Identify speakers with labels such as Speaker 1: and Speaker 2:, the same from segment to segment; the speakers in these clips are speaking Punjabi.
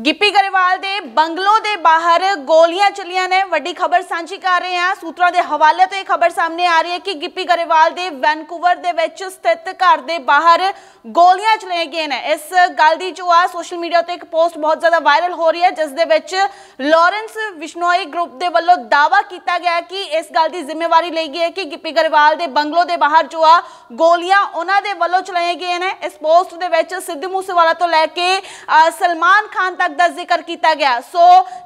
Speaker 1: ਗਿੱਪੀ ਗਰੇਵਾਲ ਦੇ ਬੰਗਲੋ ਦੇ ਬਾਹਰ ਗੋਲੀਆਂ ਚੱਲੀਆਂ ਨੇ ਵੱਡੀ ਖਬਰ ਸਾਂਝੀ ਕਰ ਰਹੇ ਹਾਂ ਸੂਤਰਾਂ ਦੇ ਹਵਾਲੇ ਤੋਂ ਇਹ ਖਬਰ ਸਾਹਮਣੇ ਆ ਰਹੀ ਹੈ ਕਿ ਗਿੱਪੀ ਗਰੇਵਾਲ ਦੇ ਵੈਨਕੂਵਰ ਦੇ ਵਿੱਚ ਸਥਿਤ ਘਰ ਦੇ ਬਾਹਰ ਗੋਲੀਆਂ ਚਲਾਈਆਂ ਗਈਆਂ ਨੇ ਇਸ ਗੱਲ ਦੀ ਜੋ ਆ ਸੋਸ਼ਲ ਮੀਡੀਆ ਤੇ ਇੱਕ ਪੋਸਟ ਬਹੁਤ ਜ਼ਿਆਦਾ ਵਾਇਰਲ ਹੋ ਰਹੀ ਹੈ ਜਿਸ ਦੇ ਵਿੱਚ ਲਾਰੈਂਸ ਵਿਸ਼ਨੋਈ ਗਰੁੱਪ ਦੇ ਵੱਲੋਂ ਦਾਵਾ ਕੀਤਾ ਗਿਆ ਕਿ ਇਸ ਗੱਲ ਦੀ ਜ਼ਿੰਮੇਵਾਰੀ ਲਈ ਗਈ ਹੈ ਕਿ ਗਿੱਪੀ ਗਰੇਵਾਲ ਦੇ ਬੰਗਲੋ ਦੇ ਬਾਹਰ ਜੋ ਆ ਗੋਲੀਆਂ ਉਹਨਾਂ ਦੇ ਵੱਲੋਂ ਚਲਾਈਆਂ ਗਈਆਂ ਨੇ ਇਸ ਪੋਸਟ ਦੇ ਵਿੱਚ ਸਿੱਧੂ ਮੂਸੇਵਾਲਾ ਤੋਂ ਲੈ ਕੇ ਸਲਮਾਨ ਖਾਨ ਤੱਕ ਦਾ ਜ਼ਿਕਰ ਕੀਤਾ ਗਿਆ ਸੋ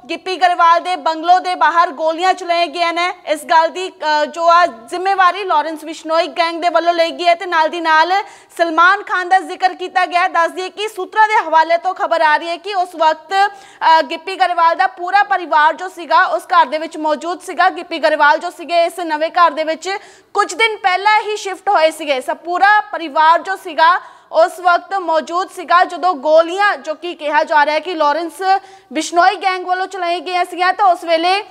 Speaker 1: ਗਿੱਪੀ ਗਰੇਵਾਲ ਦੇ ਬੰਗਲੋ ਦੇ ਬਾਹਰ ਗੋਲੀਆਂ ਚਲਾਈਆਂ ਗਈਆਂ ਨੇ ਇਸ ਗੱਲ ਦੀ ਜੋ ਆ ਜ਼ਿੰਮੇਵਾਰੀ ਲਾਰੈਂਸ ਵਿਸ਼ਨੋਈ ਗੈਂਗ ਦੇ ਵੱਲੋਂ ਲਈ ਗਈ ਹੈ ਤੇ ਨਾਲ ਦੀ ਨਾਲ ਸਲਮਾਨ ਖਾਨ ਦਾ ਜ਼ਿਕਰ ਕੀਤਾ ਗਿਆ ਦੱਸ ਦਈਏ ਕਿ ਸੂਤਰਾਂ ਦੇ ਹਵਾਲੇ ਤੋਂ ਖਬਰ ਆ ਰਹੀ ਹੈ ਕਿ ਉਸ ਵਕਤ ਗਿੱਪੀ ਗਰੇਵਾਲ ਦਾ ਪੂਰਾ ਪਰਿਵਾਰ ਜੋ ਸੀਗਾ ਉਸ ਘਰ ਦੇ ਵਿੱਚ ਮੌਜੂਦ ਸੀਗਾ ਗਿੱਪੀ ਗਰੇਵਾਲ ਜੋ ਸੀਗੇ ਇਸ ਨਵੇਂ ਘਰ ਦੇ ਵਿੱਚ ਕੁਝ ਦਿਨ ਪਹਿਲਾਂ ਹੀ ਸ਼ਿਫਟ ਹੋਏ ਸੀਗੇ ਸਭ ਪੂਰਾ ਪਰਿਵਾਰ ਜੋ ਸੀਗਾ ਉਸ ਵਕਤ ਮੌਜੂਦ ਸੀਗਾ ਜਦੋਂ ਗੋਲੀਆਂ ਜੋ ਕਿ ਕਿਹਾ ਜਾ ਰਿਹਾ ਹੈ ਕਿ ਲਾਰੈਂਸ ਬਿਸ਼ਨੋਈ ਗੈਂਗ ਵੱਲੋਂ ਚਲਾਈ ਗਈ ਸੀਗਾ ਤਾਂ ਉਸ ਵੇਲੇ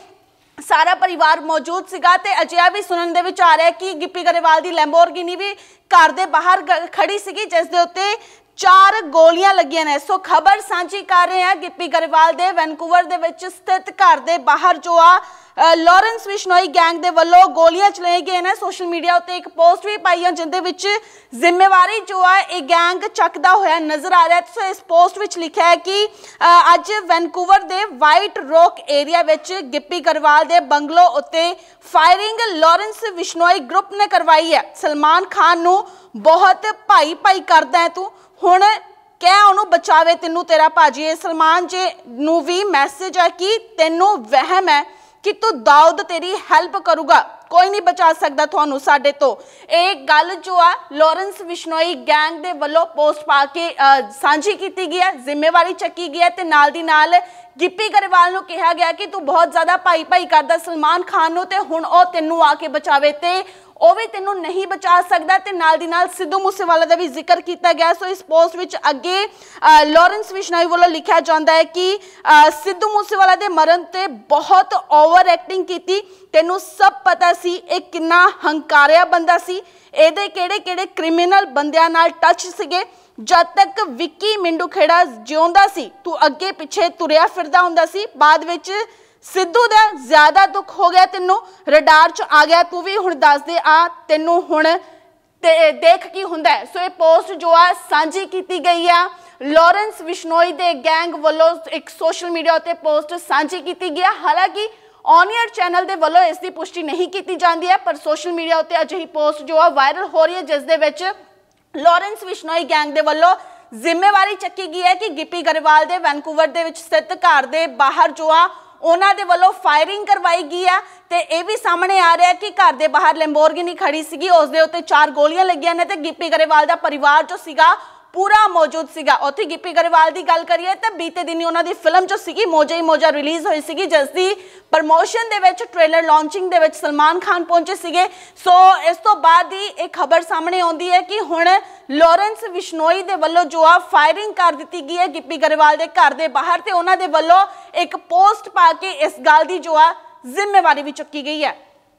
Speaker 1: ਸਾਰਾ ਪਰਿਵਾਰ ਮੌਜੂਦ ਸੀਗਾ ਤੇ ਅਜਿਹਾ ਵੀ ਸੁਣਨ ਦੇ ਵਿੱਚ ਆ ਰਿਹਾ ਕਿ ਗਿੱਪੀ ਗਰੇਵਾਲ ਦੀ ਲੈਂਬੋਰਗਿਨੀ ਵੀ ਘਰ ਦੇ ਬਾਹਰ ਖੜੀ ਸੀਗੀ ਜਿਸ ਦੇ ਉੱਤੇ ਚਾਰ ਗੋਲੀਆਂ ਲੱਗੀਆਂ ਨੇ ਸੋ ਖਬਰ ਸਾਂਝੀ ਕਰ ਰਹੇ ਹਾਂ ਗਿੱਪੀ ਗਰੇਵਾਲ ਦੇ ਵੈਨਕੂਵਰ ਦੇ ਵਿੱਚ ਸਥਿਤ ਘਰ ਦੇ ਬਾਹਰ ਜੋ ਆ ਲਾਰੈਂਸ ਵਿਸ਼ਨੋਈ ਗੈਂਗ ਦੇ ਵੱਲੋਂ ਗੋਲੀਆਂ ਚਲਾਏ ਗਏ ਨੇ ਸੋਸ਼ਲ ਮੀਡੀਆ ਉੱਤੇ ਇੱਕ ਪੋਸਟ ਵੀ ਪਾਈ ਹੈ ਜਿੰਦੇ ਵਿੱਚ ਜ਼ਿੰਮੇਵਾਰੀ ਜੋ ਹੈ ਇਹ ਗੈਂਗ ਚੱਕਦਾ ਹੋਇਆ ਨਜ਼ਰ ਆ ਰਿਹਾ ਹੈ ਸੋ ਇਸ ਪੋਸਟ ਵਿੱਚ ਲਿਖਿਆ ਹੈ ਕਿ ਅੱਜ ਵੈਨਕੂਵਰ ਦੇ ਵਾਈਟ ਰੌਕ ਏਰੀਆ ਵਿੱਚ ਗਿੱਪੀ ਕਰਵਾਲ ਦੇ ਬੰਗਲੋ ਉੱਤੇ ਫਾਇਰਿੰਗ ਲਾਰੈਂਸ ਵਿਸ਼ਨੋਈ ਗਰੁੱਪ ਨੇ ਕਰਵਾਈ ਹੈ ਸਲਮਾਨ ਖਾਨ ਨੂੰ ਬਹੁਤ ਭਾਈ ਭਾਈ ਕਰਦਾ ਹੈ ਤੂੰ ਹੁਣ ਕਹਿ ਉਹਨੂੰ ਬਚਾਵੇ ਤੈਨੂੰ ਤੇਰਾ ਭਾਜੀ ਇਹ ਸਲਮਾਨ ਜੀ ਨੂੰ ਵੀ ਮੈਸੇਜ ਹੈ ਕਿ ਤੈਨੂੰ ਵਹਿਮ ਹੈ ਕਿ ਤੂੰ ਦਾਊਦ ਤੇਰੀ ਹੈਲਪ ਕਰੂਗਾ ਕੋਈ ਨਹੀਂ ਬਚਾ ਸਕਦਾ ਤੁਹਾਨੂੰ ਸਾਡੇ ਤੋਂ ਇਹ ਗੱਲ ਜੋ ਆ ਲਾਰੈਂਸ ਵਿਸ਼ਨੋਈ ਗੈਂਗ ਦੇ ਵੱਲੋਂ ਪੋਸਟ ਪਾ ਕੇ ਸਾਂਝੀ ਕੀਤੀ ਗਈ ਹੈ ਜ਼ਿੰਮੇਵਾਰੀ ਚੱਕੀ ਗਈ ਹੈ ਤੇ ਨਾਲ ਦੀ ਨਾਲ ਗਿੱਪੀ ਗਰੇਵਾਲ ਨੂੰ ਕਿਹਾ ਗਿਆ ਕਿ ਤੂੰ ਬਹੁਤ ਜ਼ਿਆਦਾ ਭਾਈ ਭਾਈ ਕਰਦਾ ਸਲਮਾਨ ਖਾਨ ਨੂੰ ਤੇ ਹੁਣ ਉਹ ਤੈਨੂੰ ਆ ਕੇ ਬਚਾਵੇ ਤੇ ਉਹ ਵੀ ਤੈਨੂੰ ਨਹੀਂ ਬਚਾ ਸਕਦਾ ਤੇ ਨਾਲ ਦੀ ਨਾਲ ਸਿੱਧੂ ਮੂਸੇਵਾਲਾ ਦਾ ਵੀ ਜ਼ਿਕਰ ਕੀਤਾ ਗਿਆ ਸੋ ਇਸ ਪੋਸਟ ਵਿੱਚ ਅੱਗੇ ਲਾਰੈਂਸ ਵਿਸ਼ਨਾਈ ਵੱਲੋਂ ਲਿਖਿਆ ਜਾਂਦਾ ਹੈ ਕਿ ਸਿੱਧੂ ਮੂਸੇਵਾਲਾ ਦੇ ਮਰਨ ਤੇ ਬਹੁਤ ਓਵਰ ਐਕਟਿੰਗ ਕੀਤੀ ਤੈਨੂੰ ਸਭ ਪਤਾ ਸੀ ਇਹ ਕਿੰਨਾ ਹੰਕਾਰਿਆ ਬੰਦਾ ਸੀ ਇਹਦੇ ਕਿਹੜੇ-ਕਿਹੜੇ ਕ੍ਰਿਮੀਨਲ ਬੰਦਿਆਂ ਨਾਲ ਟੱਚ ਸੀਗੇ ਜਦ ਤੱਕ ਵਿੱਕੀ ਮਿੰਡੂ ਖੇੜਾ ਜਿਉਂਦਾ ਸੀ ਤੂੰ ਅੱਗੇ ਪਿੱਛੇ ਤੁਰਿਆ ਫਿਰਦਾ ਹੁੰਦਾ ਸੀ ਬਾਅਦ ਵਿੱਚ ਸਿੱਧੂ ਦਾ ਜ਼ਿਆਦਾ ਦੁੱਖ ਹੋ ਗਿਆ ਤੈਨੂੰ ਰਡਾਰ 'ਚ ਆ ਗਿਆ ਤੂੰ ਵੀ ਹੁਣ ਦੱਸ ਦੇ ਆ ਤੈਨੂੰ ਹੁਣ ਤੇ ਦੇਖ ਕੀ ਹੁੰਦਾ ਸੋ ਇਹ ਪੋਸਟ ਜੋ ਆ ਸਾਂਝੀ ਕੀਤੀ ਗਈ ਆ ਲਾਰੈਂਸ ਵਿਸ਼ਨੋਈ ਦੇ ਗੈਂਗ ਵੱਲੋਂ ਇੱਕ ਸੋਸ਼ਲ ਮੀਡੀਆ ਉਤੇ ਪੋਸਟ ਸਾਂਝੀ ਕੀਤੀ ਗਿਆ ਹਾਲਾਂਕਿ ਔਨੀਅਰ ਚੈਨਲ ਦੇ ਵੱਲੋਂ ਇਸ ਦੀ ਪੁਸ਼ਟੀ ਨਹੀਂ ਕੀਤੀ ਜਾਂਦੀ ਹੈ ਪਰ ਸੋਸ਼ਲ ਮੀਡੀਆ ਉਤੇ ਅਜਿਹੀ ਪੋਸਟ ਜੋ ਆ ਵਾਇਰਲ ਹੋ ਰਹੀ ਹੈ ਜਿਸ ਦੇ ਵਿੱਚ ਲਾਰੈਂਸ ਵਿਸ਼ਨੋਈ ਗੈਂਗ ਦੇ ਵੱਲੋਂ ਜ਼ਿੰਮੇਵਾਰੀ ਚੱਕੀ ਗਈ ਹੈ ਕਿ ਗਿੱਪੀ ਗਰੇਵਾਲ ਦੇ ਵੈਨਕੂਵਰ ਦੇ ਵਿੱਚ ਸਥਿਤ ਘਰ ਦੇ ਬਾਹਰ ਜੋ ਆ ਉਹਨਾਂ ਦੇ ਵੱਲੋਂ ਫਾਇਰਿੰਗ ਕਰਵਾਈ ਗਈ ਆ ਤੇ ਇਹ ਵੀ ਸਾਹਮਣੇ ਆ ਰਿਹਾ ਕਿ ਘਰ ਦੇ ਬਾਹਰ ਲੈਂਬੋਰਗਿਨੀ ਖੜੀ ਸੀਗੀ ਉਸ ਦੇ ਉੱਤੇ ਚਾਰ ਗੋਲੀਆਂ ਲੱਗੀਆਂ ਨੇ ਤੇ ਗਿੱਪੀ ਗਰੇਵਾਲ ਦਾ ਪਰਿਵਾਰ ਜੋ ਸੀਗਾ ਪੂਰਾ ਮੌਜੂਦ ਸੀਗਾ ਉੱਥੇ ਗਿੱਪੀ ਗਰੇਵਾਲ ਦੀ ਗੱਲ ਕਰੀਏ ਤਾਂ ਬੀਤੇ ਦਿਨੀ ਉਹਨਾਂ ਦੀ ਫਿਲਮ ਜੋ ਸੀਗੀ ਮੋਜੇ ਹੀ ਮੋਜਾ ਰਿਲੀਜ਼ ਹੋਈ ਸੀਗੀ ਜਿਸ ਦੀ ਪ੍ਰਮੋਸ਼ਨ ਦੇ ਵਿੱਚ ਟ੍ਰੇਲਰ ਲਾਂਚਿੰਗ ਦੇ ਵਿੱਚ ਸਲਮਾਨ ਖਾਨ ਪਹੁੰਚੇ ਸੀਗੇ ਸੋ ਇਸ ਤੋਂ ਬਾਅਦ ਹੀ ਇੱਕ ਖਬਰ ਸਾਹਮਣੇ ਆਉਂਦੀ ਹੈ ਕਿ ਹੁਣ ਲਾਰੈਂਸ ਵਿਸ਼ਨੋਈ ਦੇ ਵੱਲੋਂ ਜੋ ਆ ਫਾਇਰਿੰਗ ਕਰ ਦਿੱਤੀ ਗਈ ਹੈ ਗਿੱਪੀ ਗਰੇਵਾਲ ਦੇ ਘਰ ਦੇ ਬਾਹਰ ਤੇ ਉਹਨਾਂ ਦੇ ਵੱਲੋਂ ਇੱਕ ਪੋਸਟ ਪਾ ਕੇ ਇਸ ਗੱਲ ਦੀ ਜੋ ਆ ਜ਼ਿੰਮੇਵਾਰੀ ਵੀ ਚੁੱਕੀ ਗਈ ਹੈ